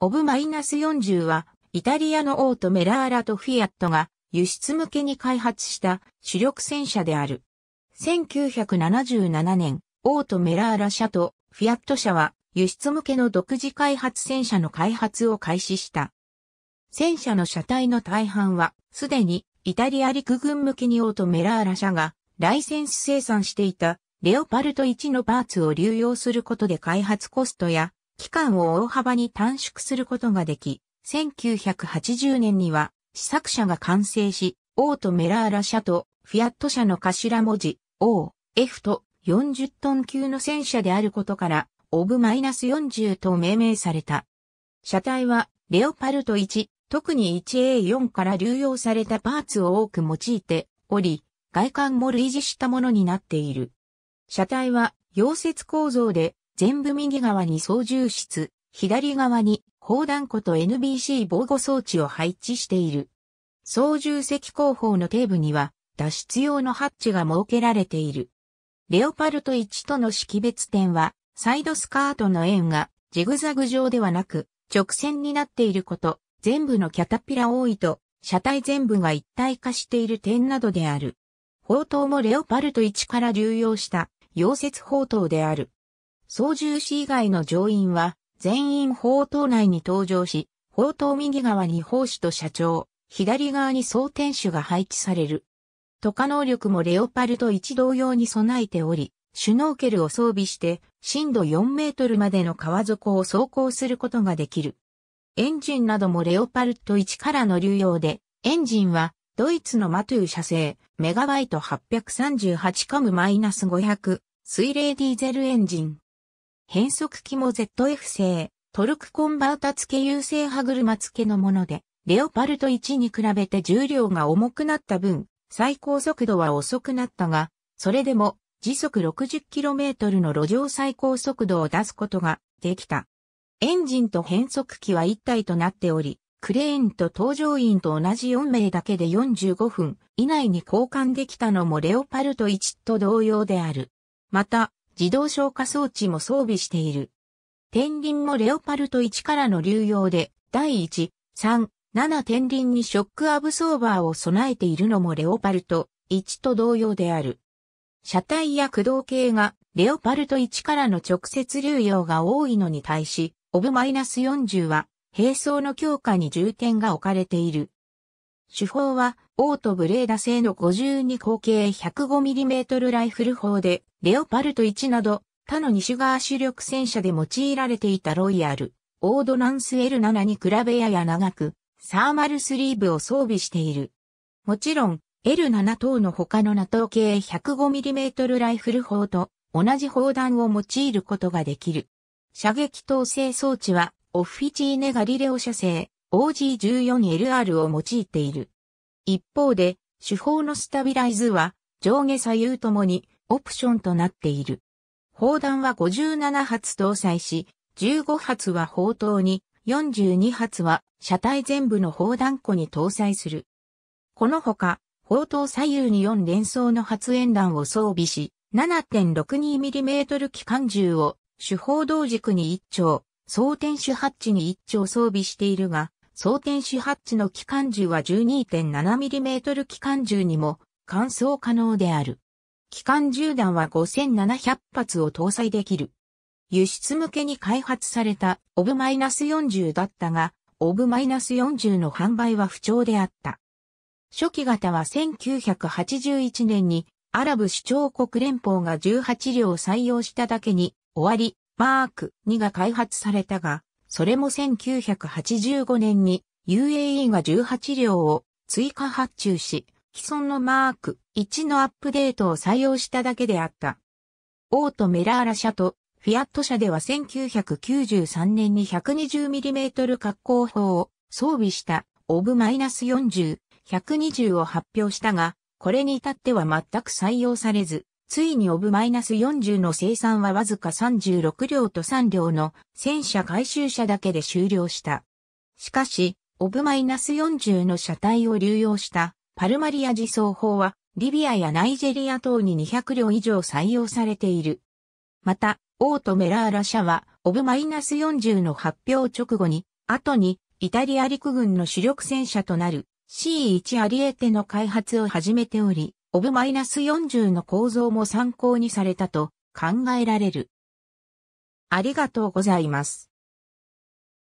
オブマイナス -40 は、イタリアのオートメラーラとフィアットが輸出向けに開発した主力戦車である。1977年、オートメラーラ社とフィアット社は輸出向けの独自開発戦車の開発を開始した。戦車の車体の大半はすでにイタリア陸軍向けにオートメラーラ社がライセンス生産していたレオパルト1のパーツを流用することで開発コストや期間を大幅に短縮することができ、1980年には試作車が完成し、オートメラーラ車とフィアット車の頭文字 O、F と40トン級の戦車であることから、オブマイナス -40 と命名された。車体は、レオパルト1、特に 1A4 から流用されたパーツを多く用いており、外観も類似したものになっている。車体は、溶接構造で、全部右側に操縦室、左側に砲弾庫と NBC 防護装置を配置している。操縦席後方の底部には脱出用のハッチが設けられている。レオパルト1との識別点は、サイドスカートの円がジグザグ状ではなく直線になっていること、全部のキャタピラ多いと、車体全部が一体化している点などである。砲塔もレオパルト1から流用した溶接砲塔である。操縦士以外の乗員は、全員砲塔内に登場し、砲塔右側に砲手と社長、左側に装填手が配置される。渡過能力もレオパルト1同様に備えており、シュノーケルを装備して、深度4メートルまでの川底を走行することができる。エンジンなどもレオパルト1からの流用で、エンジンは、ドイツのマトゥー社製、メガバイト838カムマイナ -500、水冷ディーゼルエンジン。変速機も ZF 製、トルクコンバータ付け優勢歯車付けのもので、レオパルト1に比べて重量が重くなった分、最高速度は遅くなったが、それでも時速 60km の路上最高速度を出すことができた。エンジンと変速機は一体となっており、クレーンと搭乗員と同じ4名だけで45分以内に交換できたのもレオパルト1と同様である。また、自動消火装置も装備している。天輪もレオパルト1からの流用で、第1、3、7天輪にショックアブソーバーを備えているのもレオパルト1と同様である。車体や駆動系がレオパルト1からの直接流用が多いのに対し、オブマイナス -40 は並走の強化に重点が置かれている。手法は、オートブレーダ製の52口径 105mm ライフル砲で、レオパルト1など、他の西種が主力戦車で用いられていたロイヤル、オードナンス L7 に比べやや長く、サーマルスリーブを装備している。もちろん、L7 等の他の NATO 系 105mm ライフル砲と同じ砲弾を用いることができる。射撃統制装置は、オフィチーネガリレオ社製 OG14LR を用いている。一方で、手法のスタビライズは、上下左右ともにオプションとなっている。砲弾は57発搭載し、15発は砲塔に、42発は車体全部の砲弾庫に搭載する。このほか、砲塔左右に4連装の発煙弾を装備し、7.62mm 機関銃を主砲同軸に1丁、装填手ハッチに1丁装備しているが、装填手ハッチの機関銃は 12.7mm 機関銃にも乾燥可能である。機関銃弾は5700発を搭載できる。輸出向けに開発されたオブマイナス40だったが、オブマイナス40の販売は不調であった。初期型は1981年にアラブ首長国連邦が18両採用しただけに終わり、マーク2が開発されたが、それも1985年に UAE が18両を追加発注し、既存のマーク1のアップデートを採用しただけであった。オートメラーラ社とフィアット社では1993年に 120mm 格好砲を装備したオブマイナス -40、120を発表したが、これに至っては全く採用されず、ついにオブマイナス -40 の生産はわずか36両と3両の戦車回収車だけで終了した。しかし、オブマイナス -40 の車体を流用したパルマリア自走砲はリビアやナイジェリア等に200両以上採用されている。また、オート・メラーラ社は、オブマイナス40の発表直後に、後に、イタリア陸軍の主力戦車となる C1 アリエテの開発を始めており、オブマイナス40の構造も参考にされたと考えられる。ありがとうございます。